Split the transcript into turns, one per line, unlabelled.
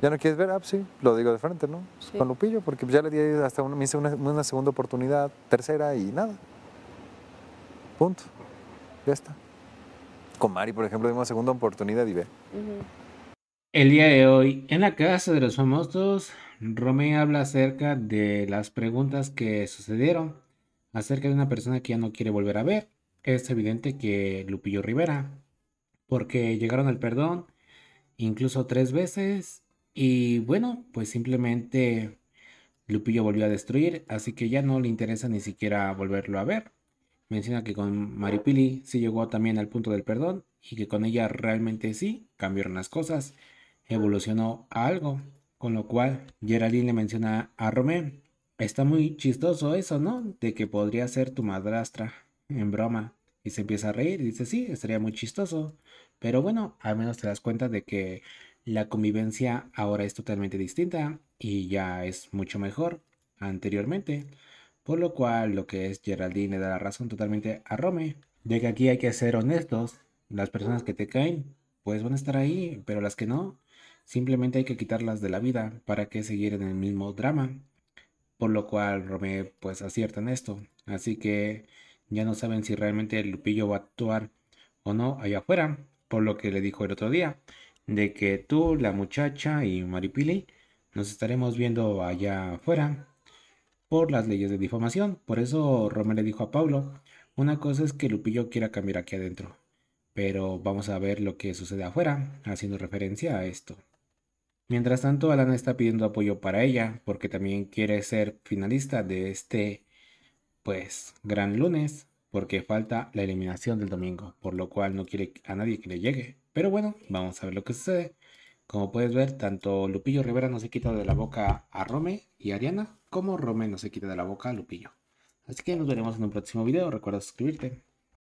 ¿Ya no quieres ver? Ah, pues sí, lo digo de frente, ¿no? Con Lupillo, porque pues, ya le di hasta una, me hice una, segunda oportunidad, tercera y nada. Punto. Ya está. Con Mari, por ejemplo, dimos una segunda oportunidad y ve. El día de hoy,
en la casa de los famosos, Romeo habla acerca de las preguntas que sucedieron acerca de una persona que ya no quiere volver a ver. Es evidente que Lupillo Rivera, porque llegaron al perdón incluso tres veces. Y bueno, pues simplemente Lupillo volvió a destruir, así que ya no le interesa ni siquiera volverlo a ver. Menciona que con Maripili se llegó también al punto del perdón y que con ella realmente sí cambiaron las cosas, evolucionó a algo. Con lo cual, Geraldine le menciona a Romé, está muy chistoso eso, ¿no? De que podría ser tu madrastra, en broma. Y se empieza a reír y dice, sí, estaría muy chistoso. Pero bueno, al menos te das cuenta de que la convivencia ahora es totalmente distinta y ya es mucho mejor anteriormente. Por lo cual, lo que es Geraldine le da la razón totalmente a Rome, de que aquí hay que ser honestos. Las personas que te caen, pues van a estar ahí, pero las que no, simplemente hay que quitarlas de la vida para que seguir en el mismo drama. Por lo cual, Rome pues acierta en esto. Así que ya no saben si realmente Lupillo va a actuar o no allá afuera, por lo que le dijo el otro día, de que tú, la muchacha y Maripili nos estaremos viendo allá afuera por las leyes de difamación. Por eso Romero le dijo a Pablo, una cosa es que Lupillo quiera cambiar aquí adentro, pero vamos a ver lo que sucede afuera, haciendo referencia a esto. Mientras tanto, Alana está pidiendo apoyo para ella, porque también quiere ser finalista de este pues gran lunes, porque falta la eliminación del domingo, por lo cual no quiere a nadie que le llegue. Pero bueno, vamos a ver lo que sucede. Como puedes ver, tanto Lupillo Rivera no se quita de la boca a Rome y Ariana, como Rome no se quita de la boca a Lupillo. Así que nos veremos en un próximo video. Recuerda suscribirte.